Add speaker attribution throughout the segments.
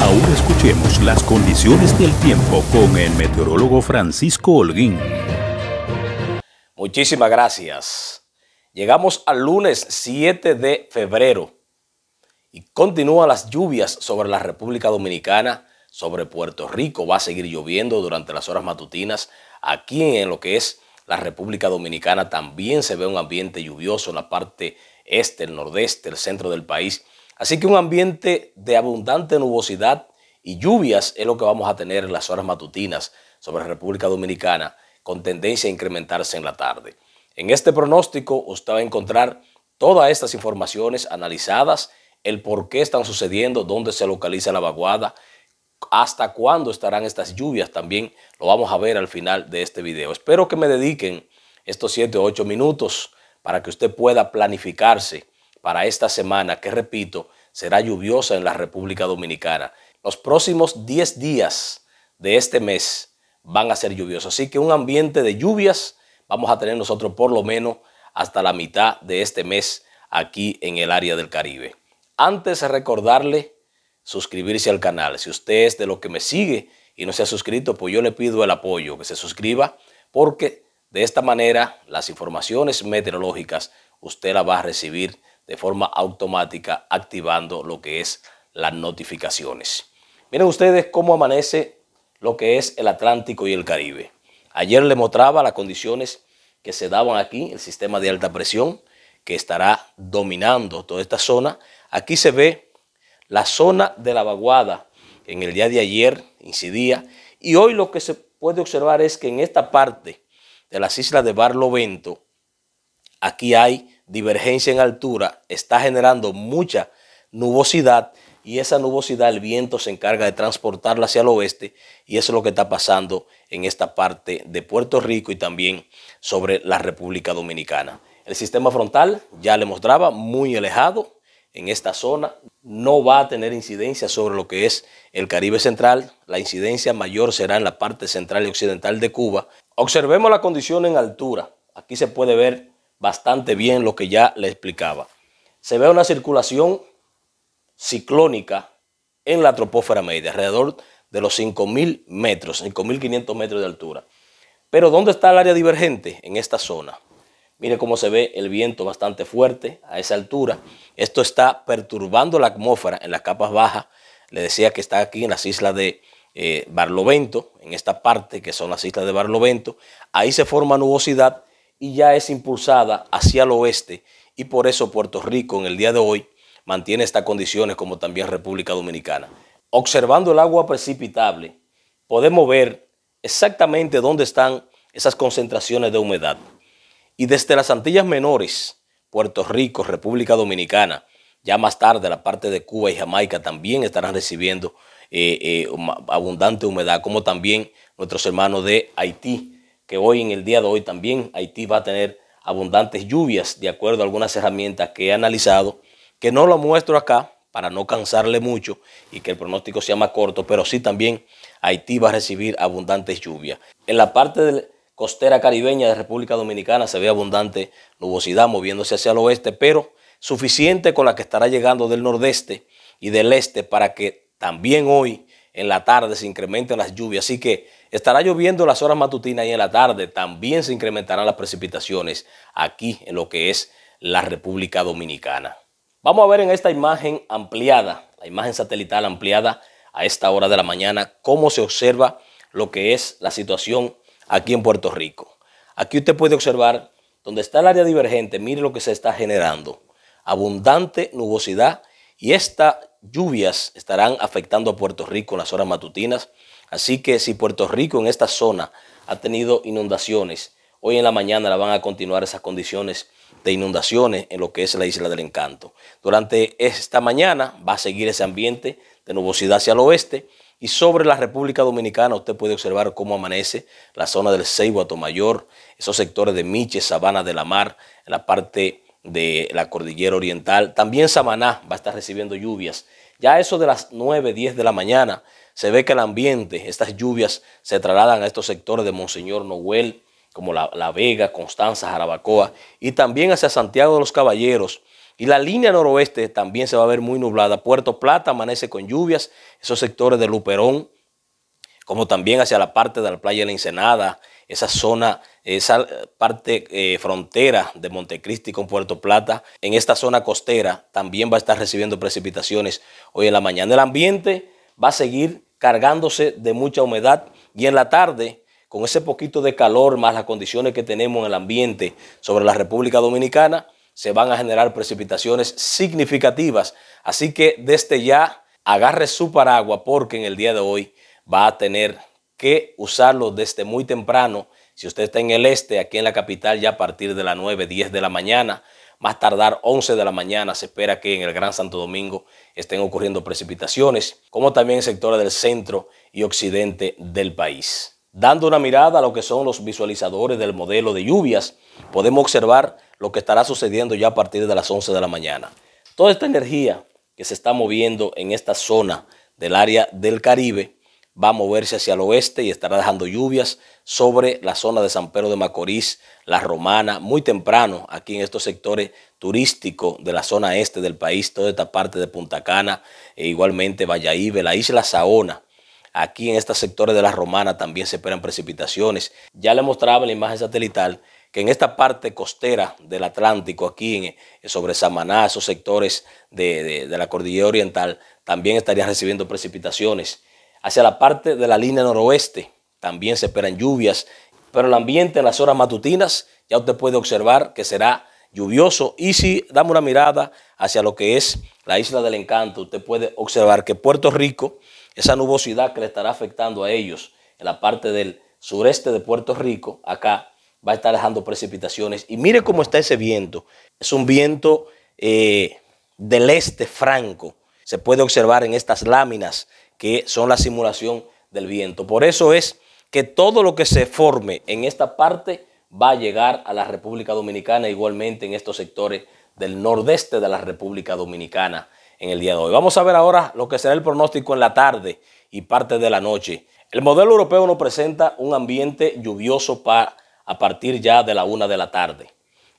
Speaker 1: Ahora escuchemos las condiciones del tiempo con el meteorólogo Francisco Holguín. Muchísimas gracias. Llegamos al lunes 7 de febrero y continúan las lluvias sobre la República Dominicana, sobre Puerto Rico. Va a seguir lloviendo durante las horas matutinas. Aquí en lo que es la República Dominicana también se ve un ambiente lluvioso en la parte este, el nordeste, el centro del país Así que un ambiente de abundante nubosidad y lluvias es lo que vamos a tener en las horas matutinas sobre República Dominicana, con tendencia a incrementarse en la tarde. En este pronóstico usted va a encontrar todas estas informaciones analizadas, el por qué están sucediendo, dónde se localiza la vaguada, hasta cuándo estarán estas lluvias también lo vamos a ver al final de este video. Espero que me dediquen estos 7 o 8 minutos para que usted pueda planificarse para esta semana, que repito, será lluviosa en la República Dominicana. Los próximos 10 días de este mes van a ser lluviosos, así que un ambiente de lluvias vamos a tener nosotros por lo menos hasta la mitad de este mes aquí en el área del Caribe. Antes de recordarle suscribirse al canal. Si usted es de lo que me sigue y no se ha suscrito, pues yo le pido el apoyo, que se suscriba, porque de esta manera las informaciones meteorológicas usted las va a recibir de forma automática activando lo que es las notificaciones. Miren ustedes cómo amanece lo que es el Atlántico y el Caribe. Ayer le mostraba las condiciones que se daban aquí, el sistema de alta presión que estará dominando toda esta zona. Aquí se ve la zona de la vaguada en el día de ayer incidía y hoy lo que se puede observar es que en esta parte de las islas de Barlovento aquí hay divergencia en altura está generando mucha nubosidad y esa nubosidad el viento se encarga de transportarla hacia el oeste y eso es lo que está pasando en esta parte de Puerto Rico y también sobre la República Dominicana. El sistema frontal ya le mostraba muy alejado en esta zona, no va a tener incidencia sobre lo que es el Caribe central, la incidencia mayor será en la parte central y occidental de Cuba. Observemos la condición en altura, aquí se puede ver bastante bien lo que ya le explicaba. Se ve una circulación ciclónica en la troposfera media, alrededor de los 5.000 metros, 5.500 metros de altura. Pero ¿dónde está el área divergente? En esta zona. Mire cómo se ve el viento bastante fuerte a esa altura. Esto está perturbando la atmósfera en las capas bajas. Le decía que está aquí en las islas de eh, Barlovento, en esta parte que son las islas de Barlovento. Ahí se forma nubosidad y ya es impulsada hacia el oeste y por eso Puerto Rico en el día de hoy mantiene estas condiciones como también República Dominicana. Observando el agua precipitable, podemos ver exactamente dónde están esas concentraciones de humedad. Y desde las Antillas Menores, Puerto Rico, República Dominicana, ya más tarde la parte de Cuba y Jamaica también estarán recibiendo eh, eh, abundante humedad, como también nuestros hermanos de Haití, que hoy en el día de hoy también Haití va a tener abundantes lluvias, de acuerdo a algunas herramientas que he analizado, que no lo muestro acá para no cansarle mucho y que el pronóstico sea más corto, pero sí también Haití va a recibir abundantes lluvias. En la parte costera caribeña de República Dominicana se ve abundante nubosidad moviéndose hacia el oeste, pero suficiente con la que estará llegando del nordeste y del este para que también hoy en la tarde se incrementen las lluvias. Así que Estará lloviendo las horas matutinas y en la tarde. También se incrementarán las precipitaciones aquí en lo que es la República Dominicana. Vamos a ver en esta imagen ampliada, la imagen satelital ampliada a esta hora de la mañana, cómo se observa lo que es la situación aquí en Puerto Rico. Aquí usted puede observar donde está el área divergente, mire lo que se está generando. Abundante nubosidad y estas lluvias estarán afectando a Puerto Rico en las horas matutinas Así que si Puerto Rico en esta zona ha tenido inundaciones, hoy en la mañana la van a continuar esas condiciones de inundaciones en lo que es la isla del encanto. Durante esta mañana va a seguir ese ambiente de nubosidad hacia el oeste y sobre la República Dominicana usted puede observar cómo amanece la zona del Ceibo, Atomayor, esos sectores de Miche, Sabana de la Mar, en la parte de la cordillera oriental. También Samaná va a estar recibiendo lluvias ya eso de las 9, 10 de la mañana, se ve que el ambiente, estas lluvias se trasladan a estos sectores de Monseñor Noel, como la, la, Vega, Constanza, Jarabacoa, y también hacia Santiago de los Caballeros. Y la línea noroeste también se va a ver muy nublada. Puerto Plata amanece con lluvias, esos sectores de Luperón, como también hacia la parte de la playa de la Ensenada, esa zona esa eh, parte eh, frontera de Montecristi con Puerto Plata, en esta zona costera también va a estar recibiendo precipitaciones hoy en la mañana. El ambiente va a seguir cargándose de mucha humedad y en la tarde, con ese poquito de calor más las condiciones que tenemos en el ambiente sobre la República Dominicana, se van a generar precipitaciones significativas. Así que desde ya agarre su paraguas porque en el día de hoy va a tener que usarlo desde muy temprano si usted está en el este, aquí en la capital, ya a partir de las 9, 10 de la mañana, más tardar 11 de la mañana, se espera que en el Gran Santo Domingo estén ocurriendo precipitaciones, como también en sectores del centro y occidente del país. Dando una mirada a lo que son los visualizadores del modelo de lluvias, podemos observar lo que estará sucediendo ya a partir de las 11 de la mañana. Toda esta energía que se está moviendo en esta zona del área del Caribe va a moverse hacia el oeste y estará dejando lluvias sobre la zona de San Pedro de Macorís, La Romana, muy temprano aquí en estos sectores turísticos de la zona este del país, toda esta parte de Punta Cana, e igualmente Valladolid, la isla Saona. Aquí en estos sectores de La Romana también se esperan precipitaciones. Ya le mostraba en la imagen satelital que en esta parte costera del Atlántico, aquí en, eh, sobre Samaná, esos sectores de la cordillera oriental, también estarían recibiendo precipitaciones hacia la parte de la línea noroeste. También se esperan lluvias, pero el ambiente en las horas matutinas ya usted puede observar que será lluvioso. Y si damos una mirada hacia lo que es la isla del encanto, usted puede observar que Puerto Rico, esa nubosidad que le estará afectando a ellos en la parte del sureste de Puerto Rico, acá va a estar dejando precipitaciones. Y mire cómo está ese viento. Es un viento eh, del este franco. Se puede observar en estas láminas que son la simulación del viento. Por eso es que todo lo que se forme en esta parte va a llegar a la República Dominicana, igualmente en estos sectores del nordeste de la República Dominicana en el día de hoy. Vamos a ver ahora lo que será el pronóstico en la tarde y parte de la noche. El modelo europeo nos presenta un ambiente lluvioso para, a partir ya de la una de la tarde.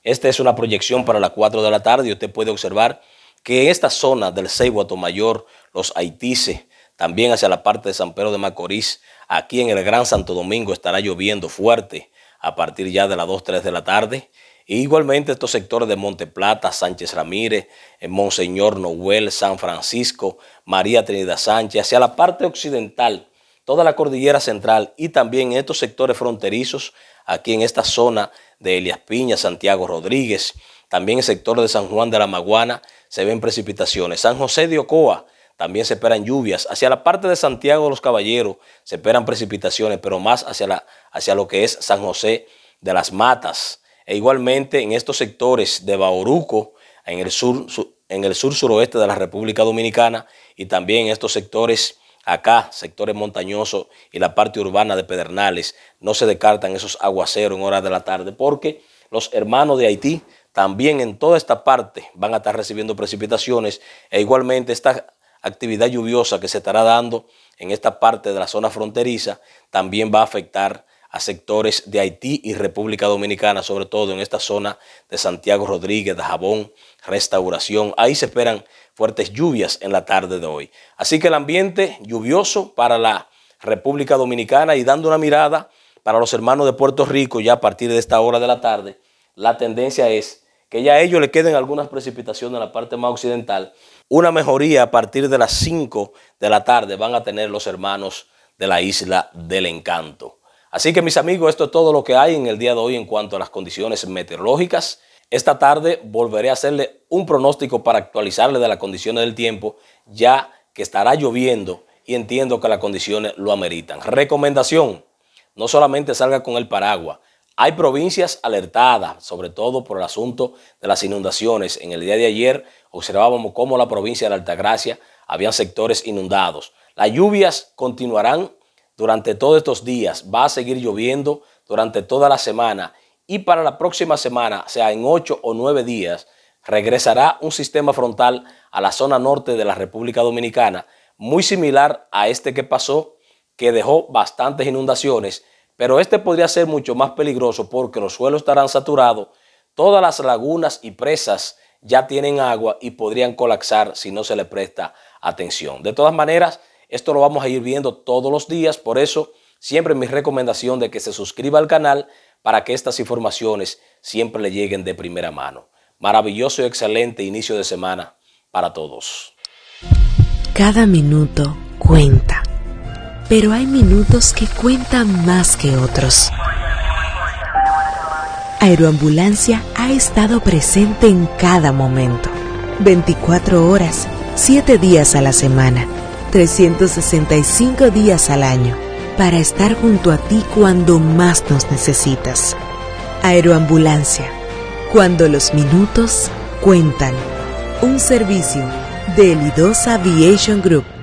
Speaker 1: Esta es una proyección para las 4 de la tarde y usted puede observar que en esta zona del Ceibo, Mayor los Haitises, también hacia la parte de San Pedro de Macorís, aquí en el Gran Santo Domingo estará lloviendo fuerte a partir ya de las 2, 3 de la tarde. E igualmente estos sectores de Monte Plata, Sánchez Ramírez, eh, Monseñor Noel, San Francisco, María Trinidad Sánchez, hacia la parte occidental, toda la cordillera central y también estos sectores fronterizos, aquí en esta zona de Elias Piña, Santiago Rodríguez, también el sector de San Juan de la Maguana, se ven precipitaciones. San José de Ocoa, también se esperan lluvias. Hacia la parte de Santiago de los Caballeros se esperan precipitaciones, pero más hacia, la, hacia lo que es San José de las Matas. E igualmente en estos sectores de Bauruco, en el sur, en el sur suroeste de la República Dominicana y también en estos sectores acá, sectores montañosos y la parte urbana de Pedernales, no se descartan esos aguaceros en horas de la tarde, porque los hermanos de Haití también en toda esta parte van a estar recibiendo precipitaciones e igualmente está actividad lluviosa que se estará dando en esta parte de la zona fronteriza también va a afectar a sectores de Haití y República Dominicana, sobre todo en esta zona de Santiago Rodríguez, de Jabón, Restauración. Ahí se esperan fuertes lluvias en la tarde de hoy. Así que el ambiente lluvioso para la República Dominicana y dando una mirada para los hermanos de Puerto Rico ya a partir de esta hora de la tarde, la tendencia es que ya a ellos le queden algunas precipitaciones en la parte más occidental. Una mejoría a partir de las 5 de la tarde van a tener los hermanos de la isla del encanto. Así que mis amigos, esto es todo lo que hay en el día de hoy en cuanto a las condiciones meteorológicas. Esta tarde volveré a hacerle un pronóstico para actualizarle de las condiciones del tiempo, ya que estará lloviendo y entiendo que las condiciones lo ameritan. Recomendación, no solamente salga con el paraguas, hay provincias alertadas, sobre todo por el asunto de las inundaciones. En el día de ayer observábamos cómo la provincia de Altagracia había sectores inundados. Las lluvias continuarán durante todos estos días. Va a seguir lloviendo durante toda la semana. Y para la próxima semana, sea en ocho o nueve días, regresará un sistema frontal a la zona norte de la República Dominicana, muy similar a este que pasó, que dejó bastantes inundaciones pero este podría ser mucho más peligroso porque los suelos estarán saturados, todas las lagunas y presas ya tienen agua y podrían colapsar si no se le presta atención. De todas maneras, esto lo vamos a ir viendo todos los días, por eso siempre mi recomendación de que se suscriba al canal para que estas informaciones siempre le lleguen de primera mano. Maravilloso y excelente inicio de semana para todos. Cada minuto cuenta pero hay minutos que cuentan más que otros. Aeroambulancia ha estado presente en cada momento, 24 horas, 7 días a la semana, 365 días al año, para estar junto a ti cuando más nos necesitas. Aeroambulancia, cuando los minutos cuentan. Un servicio de Elidos Aviation Group.